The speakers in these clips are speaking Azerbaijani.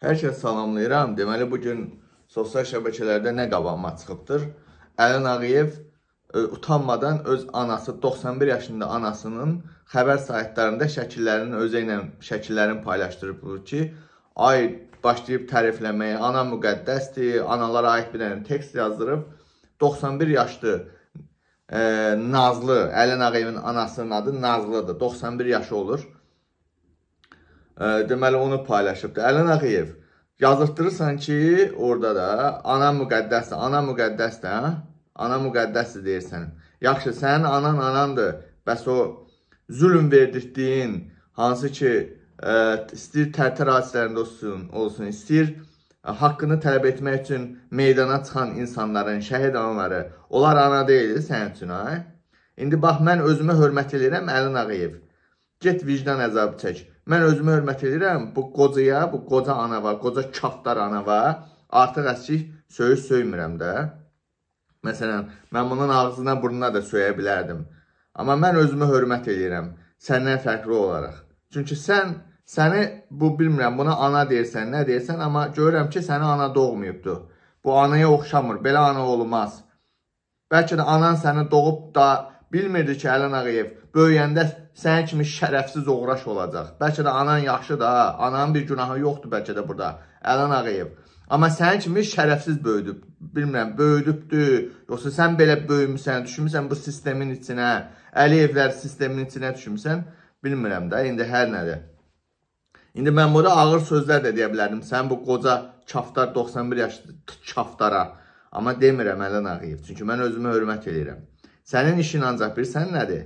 Hər kəs salamlayıram. Deməli, bugün sosial şəbəkələrdə nə qabağıma çıxıbdır? Əlin Ağıyev e, utanmadan öz anası, 91 yaşında anasının xəbər saytlarında şəkillərinin özü ilə şəkillərini paylaşdırıb ki, ay başlayıb tərifləməyə, ana müqəddəsdir, analara aid bir dənə tekst yazdırıb, 91 yaşlı e, Nazlı, Əlin Ağıyevin anasının adı Nazlıdır, 91 yaşı olur deməli onu paylaşıbdır. Əlin Ağıyev yazırtdırırsan ki, orada da ana müqəddəsdir, ana müqəddəsdir, hə? Ana müqəddəsdir deyirsən. Yaxşı, sənin anan anandır. Bəs o zülm verdirtdiyin hansı ki, ə, istəyir tərtər hadisələrində olsun, olsun, istəyir haqqını tələb etmək üçün meydana çıxan insanların, şəhid anaları, onlar ana deyil sənin üçün, ay? İndi bax, mən özümə hörmət edirəm Əlin Ağıyev. Get vicdan əzabı çək. Mən özümə hörmət edirəm, bu qocaya, bu qoca ana var, qoca kaftar ana var. Artıq əskik söyüş söymürəm də. Məsələn, mən bunun ağzına, burnuna da söyə bilərdim. Amma mən özümə hörmət edirəm, səndən fərqli olaraq. Çünki sən, səni, bu bilmirəm, buna ana deyirsən, nə deyirsən, amma görürəm ki, səni ana doğmayıbdır. Bu anaya oxşamır, belə ana olmaz. Bəlkə də anan səni doğub da Bilmirdi ki, Ələn Ağayev böyüyəndə sənin kimi şərəfsiz oğraş olacaq. Bəlkə də anan yaxşı da, ananın bir günahı yoxdur bəlkə də burada. Ələn Ağayev. Amma sənin kimi şərəfsiz böyüdüb. Bilmirəm, böyüdübdü, yoxsa sən belə böyümüsən, düşmüsən bu sistemin içinə, Əliyevlər sistemin içinə düşmüsən. Bilmirəm də, indi hər nədir. İndi mən burada ağır sözlər də deyə bilərdim. Sən bu qoca kaftar 91 yaşlı kaftara. Amma demirəm Ələn Ağayev. Çünki mən özümü hörmət edirəm. Sənin işin ancaq bilirsən nədir?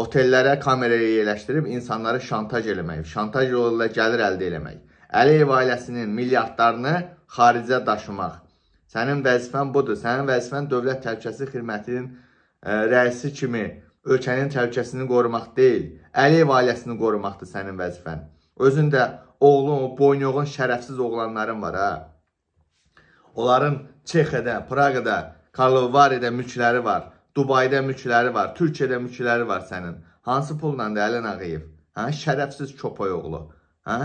Otellərə kameraya yerləşdirib insanları şantaj eləmək, şantaj yolu ilə gəlir əldə eləmək. Əliyev ailəsinin milyardlarını xaricə daşımaq. Sənin vəzifən budur. Sənin vəzifən Dövlət Təhlükəsizlik Xidmətinin ə, e, rəisi kimi ölkənin təhlükəsini qorumaq deyil, Əliyev ailəsini qorumaqdır sənin vəzifən. Özündə oğlun, boynoğun şərəfsiz oğlanların var ha. Onların Çexiyədə, Praqada, Karlovaridə mülkləri var. Dubayda mülkləri var, Türkiyədə mülkləri var sənin. Hansı pulla da Əlin Ağayev? Hə? Şərəfsiz köpəy oğlu. Hə?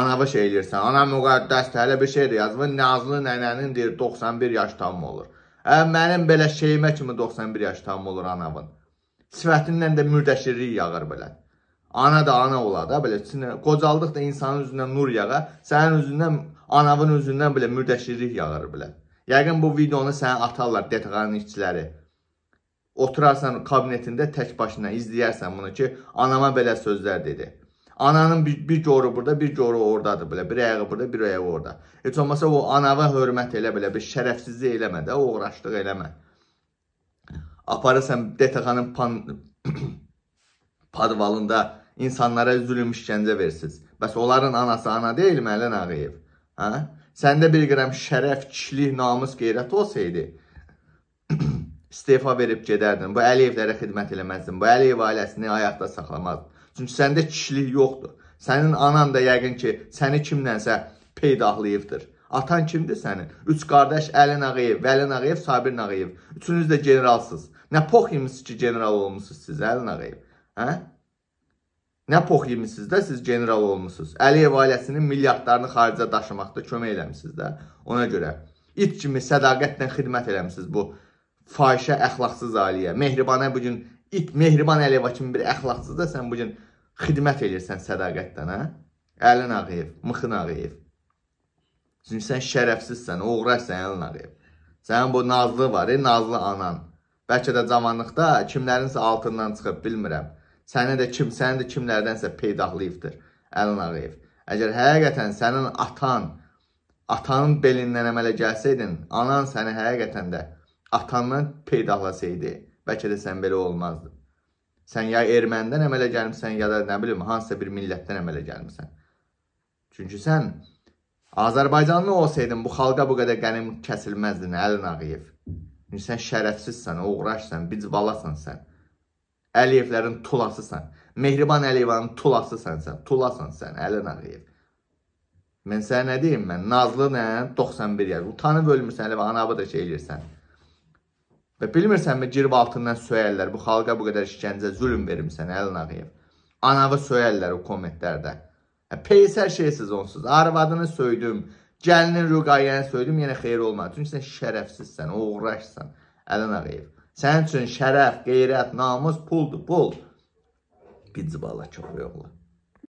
Anava şey eləyirsən. Ana müqəddəsdir. Hələ bir şeydir yazmır. Nazlı nənənin deyir 91 yaş tam olur. Ə, mənim belə şeyimə kimi 91 yaş tam olur anavın. Sifətindən də mürdəşirlik yağır belə. Ana da ana ola da belə içinə qocaldıq da insanın üzündən nur yağa, sənin üzündən anavın üzündən belə mürdəşirlik yağır belə. Yəqin bu videonu sənə atarlar DTQ-nın işçiləri. Oturarsan kabinetində tək başına izləyərsən bunu ki, anama belə sözlər dedi. Ananın bir, bir qoru burada, bir qoru oradadır belə. Bir ayağı burada, bir ayağı orada. Heç olmasa o anava hörmət elə belə, bir şərəfsizlik eləmə də, oğraşlıq eləmə. Aparırsan DTX-nın pan padvalında insanlara zülüm işgəncə versiz. Bəs onların anası ana deyilmi Əlin Ağayev? Hə? Səndə bir qram şərəf, kişilik, namus, qeyrət olsaydı, istefa verib gedərdin, bu Əliyevlərə xidmət eləməzdin, bu Əliyev ailəsini ayaqda saxlamazdın. Çünki səndə kişilik yoxdur. Sənin anan da yəqin ki, səni kimlənsə peydahlayıbdır. Atan kimdir sənin? Üç qardaş Əli Nağıyev, Vəli Nağıyev, Sabir Nağıyev. Üçünüz də generalsınız. Nə pox yemisiniz ki, general olmuşsunuz siz, Əli Nağıyev? Hə? Nə pox yemisiniz də siz general olmuşsunuz. Əliyev ailəsinin milyardlarını xaricə daşımaqda kömək eləmişsiniz də. Ona görə it kimi sədaqətlə xidmət eləmişsiniz bu fahişə, əxlaqsız aliyə. Mehribanə bu gün it Mehriban Əliyeva kimi bir əxlaqsız da sən bu gün xidmət edirsən sədaqətdən, hə? Əlin Ağayev, Mıxın Ağayev. Çünki sən şərəfsizsən, oğrasan Əlin Ağayev. Sənin bu nazlı var, e, nazlı anan. Bəlkə də cavanlıqda kimlərinsə altından çıxıb, bilmirəm. Səni də kim, səni də kimlərdənsə peydaqlayıbdır Əlin Ağayev. Əgər həqiqətən sənin atan, atanın belindən əmələ gəlsəydin, anan səni həqiqətən də atandan peydahlasaydı, bəlkə də sən belə olmazdı. Sən ya ermənidən əmələ gəlmişsən, ya da nə bilim, hansısa bir millətdən əmələ gəlmişsən. Çünki sən Azərbaycanlı olsaydın, bu xalqa bu qədər qənim kəsilməzdin, Əlin Ağıyev. Çünki sən şərəfsizsən, uğraşsan, bicbalasan sən. Əliyevlərin tulasısan. Mehriban Əliyevanın tulasısan sən, tulasan sən, Əlin Ağıyev. Mən sənə nə deyim mən? Nazlı nə? 91 yaş. Utanıb ölmürsən elə və anabı da şey elirsən. Və bilmirsənmi girib altından söyərlər, bu xalqa bu qədər işgəncə, zülm verimsən Əlin Ağayev. Anavı söyərlər o kommentlərdə. Peyis hər şey sezonsuz. Arvadını söydüm, gəlinin rüqayəni söydüm, yenə xeyir olmadı. Çünki sən şərəfsizsən, oğraşsan Əlin Ağayev. Sənin üçün şərəf, qeyrət, namus puldur, pul. Gicbala köpəyoğlu.